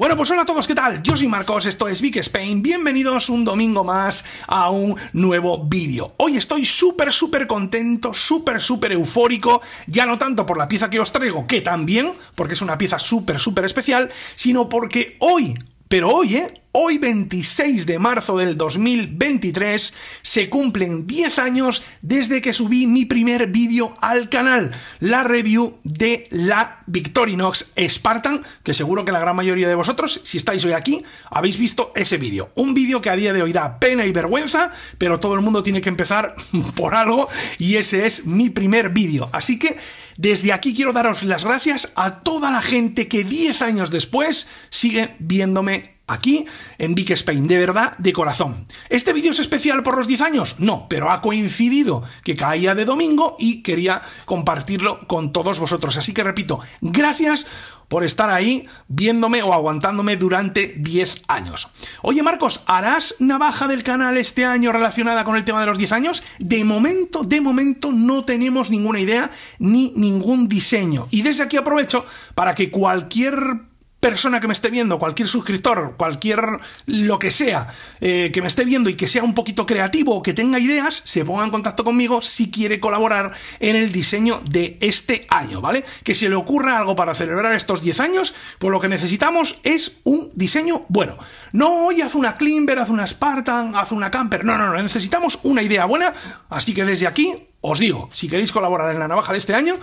Bueno, pues hola a todos, ¿qué tal? Yo soy Marcos, esto es Vic Spain, bienvenidos un domingo más a un nuevo vídeo. Hoy estoy súper, súper contento, súper, súper eufórico, ya no tanto por la pieza que os traigo, que también, porque es una pieza súper, súper especial, sino porque hoy, pero hoy, ¿eh? Hoy 26 de marzo del 2023 se cumplen 10 años desde que subí mi primer vídeo al canal, la review de la Victorinox Spartan, que seguro que la gran mayoría de vosotros, si estáis hoy aquí, habéis visto ese vídeo. Un vídeo que a día de hoy da pena y vergüenza, pero todo el mundo tiene que empezar por algo y ese es mi primer vídeo. Así que... Desde aquí quiero daros las gracias a toda la gente que 10 años después sigue viéndome aquí en Big Spain, de verdad, de corazón. ¿Este vídeo es especial por los 10 años? No, pero ha coincidido que caía de domingo y quería compartirlo con todos vosotros. Así que repito, gracias por estar ahí viéndome o aguantándome durante 10 años. Oye Marcos, ¿harás navaja del canal este año relacionada con el tema de los 10 años? De momento, de momento no tenemos ninguna idea ni ningún diseño. Y desde aquí aprovecho para que cualquier persona que me esté viendo, cualquier suscriptor, cualquier lo que sea eh, que me esté viendo y que sea un poquito creativo o que tenga ideas, se ponga en contacto conmigo si quiere colaborar en el diseño de este año, ¿vale? Que se le ocurra algo para celebrar estos 10 años, pues lo que necesitamos es un diseño bueno. No hoy haz una Klimber, haz una Spartan, haz una Camper, no, no, no, necesitamos una idea buena, así que desde aquí os digo, si queréis colaborar en la navaja de este año,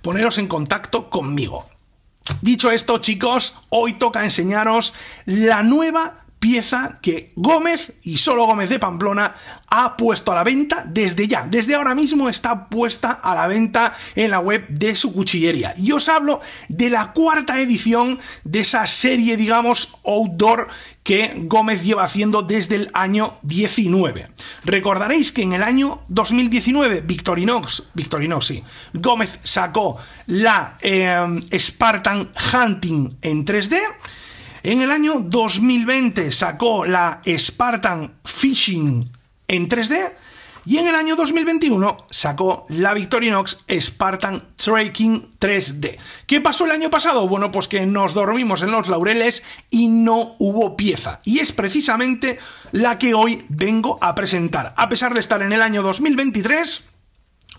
poneros en contacto conmigo. Dicho esto, chicos, hoy toca enseñaros la nueva pieza que Gómez y solo Gómez de Pamplona ha puesto a la venta desde ya. Desde ahora mismo está puesta a la venta en la web de su cuchillería. Y os hablo de la cuarta edición de esa serie, digamos, outdoor que Gómez lleva haciendo desde el año 19. Recordaréis que en el año 2019 Victorinox, Victorinox sí, Gómez sacó la eh, Spartan Hunting en 3D. En el año 2020 sacó la Spartan Fishing en 3D. Y en el año 2021 sacó la Victorinox Spartan Trekking 3D. ¿Qué pasó el año pasado? Bueno, pues que nos dormimos en los laureles y no hubo pieza. Y es precisamente la que hoy vengo a presentar. A pesar de estar en el año 2023,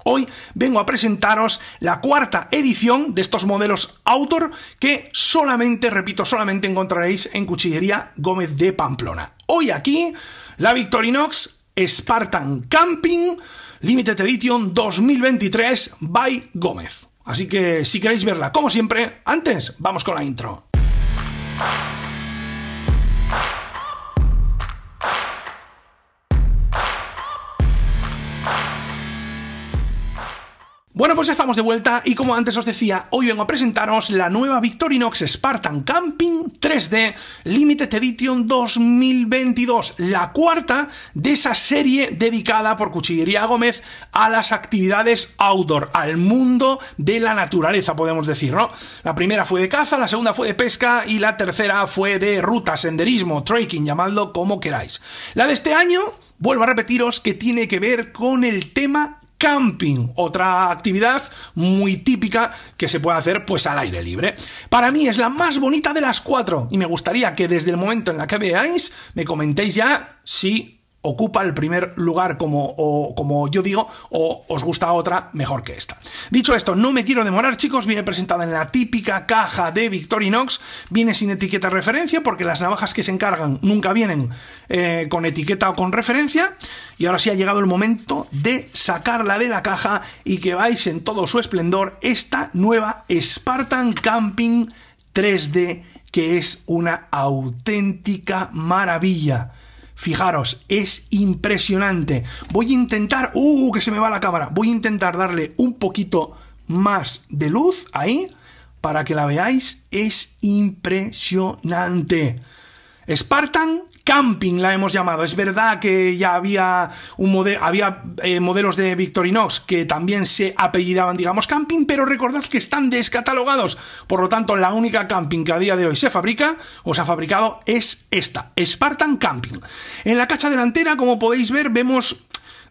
Hoy vengo a presentaros la cuarta edición de estos modelos autor que solamente, repito, solamente encontraréis en Cuchillería Gómez de Pamplona. Hoy aquí, la Victorinox Spartan Camping Limited Edition 2023 by Gómez. Así que si queréis verla, como siempre, antes vamos con la intro. Bueno, pues estamos de vuelta y como antes os decía, hoy vengo a presentaros la nueva Victorinox Spartan Camping 3D Limited Edition 2022, la cuarta de esa serie dedicada por Cuchillería Gómez a las actividades outdoor, al mundo de la naturaleza, podemos decir, ¿no? La primera fue de caza, la segunda fue de pesca y la tercera fue de ruta, senderismo, trekking, llamadlo como queráis. La de este año... Vuelvo a repetiros que tiene que ver con el tema camping, otra actividad muy típica que se puede hacer pues al aire libre. Para mí es la más bonita de las cuatro y me gustaría que desde el momento en la que veáis me comentéis ya si ocupa el primer lugar como, yo digo, o os gusta otra mejor que esta. Dicho esto, no me quiero demorar, chicos, viene presentada en la típica caja de Victorinox, viene sin etiqueta referencia, porque las navajas que se encargan nunca vienen eh, con etiqueta o con referencia, y ahora sí ha llegado el momento de sacarla de la caja y que vais en todo su esplendor esta nueva Spartan Camping 3D, que es una auténtica maravilla. Fijaros, es impresionante. Voy a intentar... ¡Uh! Que se me va la cámara. Voy a intentar darle un poquito más de luz ahí para que la veáis. Es impresionante. Spartan camping la hemos llamado. Es verdad que ya había, un había eh, modelos de Victorinox que también se apellidaban, digamos, camping, pero recordad que están descatalogados. Por lo tanto, la única camping que a día de hoy se fabrica o se ha fabricado es esta, Spartan Camping. En la cacha delantera, como podéis ver, vemos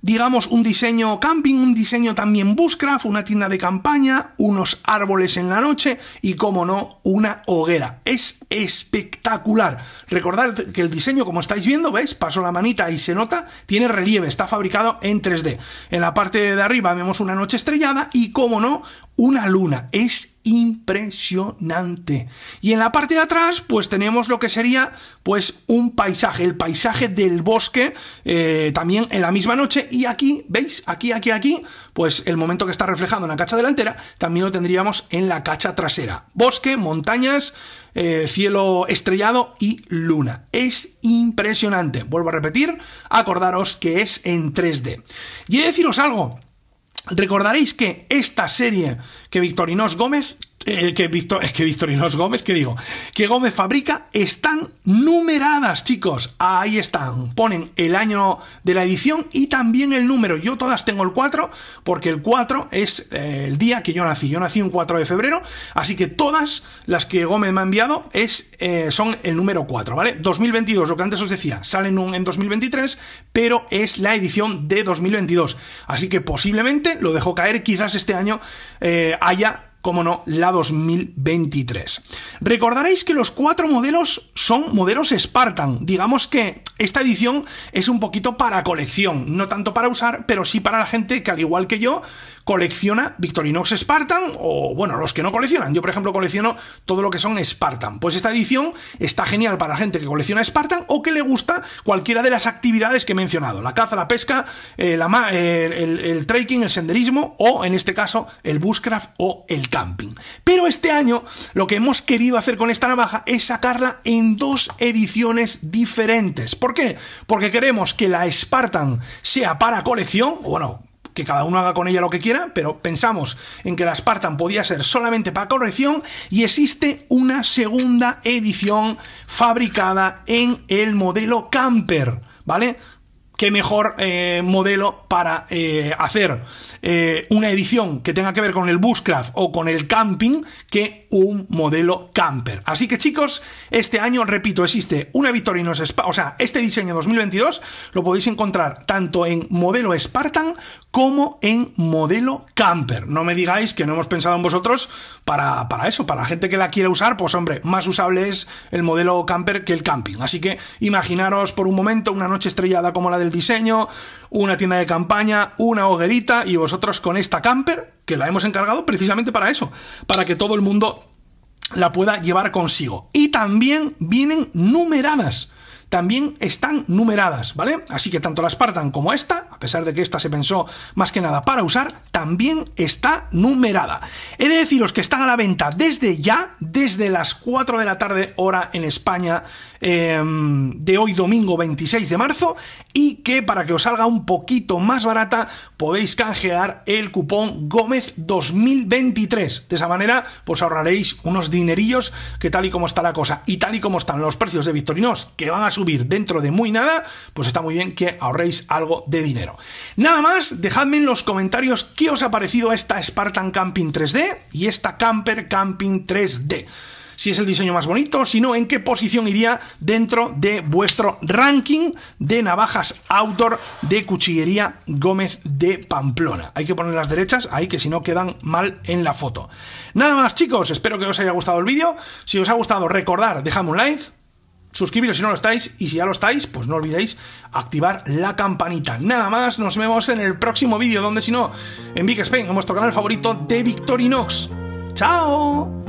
digamos, un diseño camping, un diseño también buscraft, una tienda de campaña, unos árboles en la noche y, como no, una hoguera. Es espectacular. Recordad que el diseño, como estáis viendo, ¿veis? Paso la manita y se nota, tiene relieve, está fabricado en 3D. En la parte de arriba vemos una noche estrellada y, como no, una luna. Es impresionante. Y en la parte de atrás, pues tenemos lo que sería, pues, un paisaje, el paisaje del bosque, eh, también en la misma noche. Y aquí, ¿veis? Aquí, aquí, aquí, pues el momento que está reflejado en la cacha delantera, también lo tendríamos en la cacha trasera. Bosque, montañas, eh, cielo estrellado y luna. Es impresionante. Vuelvo a repetir, acordaros que es en 3D. Y deciros algo, Recordaréis que esta serie que Victorinos Gómez es eh, que visto es que Gómez, que digo, que Gómez fabrica, están numeradas, chicos. Ahí están. Ponen el año de la edición y también el número. Yo todas tengo el 4, porque el 4 es eh, el día que yo nací. Yo nací un 4 de febrero, así que todas las que Gómez me ha enviado es, eh, son el número 4, ¿vale? 2022, lo que antes os decía, salen en 2023, pero es la edición de 2022. Así que posiblemente, lo dejo caer, quizás este año haya como no, la 2023. Recordaréis que los cuatro modelos son modelos Spartan. Digamos que esta edición es un poquito para colección, no tanto para usar, pero sí para la gente que al igual que yo colecciona Victorinox Spartan o, bueno, los que no coleccionan. Yo, por ejemplo, colecciono todo lo que son Spartan. Pues esta edición está genial para la gente que colecciona Spartan o que le gusta cualquiera de las actividades que he mencionado. La caza, la pesca, eh, eh, el, trekking, el senderismo o, en este caso, el bushcraft o el camping. Pero este año lo que hemos querido hacer con esta navaja es sacarla en dos ediciones diferentes. ¿Por qué? Porque queremos que la Spartan sea para colección, o bueno, que cada uno haga con ella lo que quiera, pero pensamos en que la Spartan podía ser solamente para corrección y existe una segunda edición fabricada en el modelo camper, ¿vale? qué mejor eh, modelo para eh, hacer eh, una edición que tenga que ver con el bushcraft o con el camping que un modelo camper. Así que chicos, este año, repito, existe una Victorinos Spartan, o sea, este diseño 2022 lo podéis encontrar tanto en modelo Spartan como en modelo camper. No me digáis que no hemos pensado en vosotros para, para eso, para la gente que la quiere usar, pues hombre, más usable es el modelo camper que el camping. Así que imaginaros por un momento una noche estrellada como la de diseño, una tienda de campaña, una hoguerita y vosotros con esta camper que la hemos encargado precisamente para eso, para que todo el mundo la pueda llevar consigo. Y también vienen numeradas también están numeradas, ¿vale? Así que tanto la Spartan como esta, a pesar de que esta se pensó más que nada para usar, también está numerada. He de deciros que están a la venta desde ya, desde las 4 de la tarde hora en España, Em, de hoy domingo 26 de marzo y que para que os salga un poquito más barata podéis canjear el cupón Gómez 2023. De esa manera pues ahorraréis unos dinerillos que tal y como está la cosa y tal y como están los precios de Victorinos que van a subir dentro de muy nada, pues está muy bien que ahorréis algo de dinero. Nada más, dejadme en los comentarios qué os ha parecido esta Spartan Camping 3D y esta Camper Camping 3D si es el diseño más bonito, si no, en qué posición iría dentro de vuestro ranking de navajas outdoor de Cuchillería Gómez de Pamplona. Hay que poner las derechas ahí que si no quedan mal en la foto. Nada más chicos, espero que os haya gustado el vídeo. Si os ha gustado, recordad, dejadme un like, suscribiros si no lo estáis y si ya lo estáis, pues no olvidéis activar la campanita. Nada más, nos vemos en el próximo vídeo, donde si no, en Big Spain, en vuestro canal favorito de Victorinox. ¡Chao!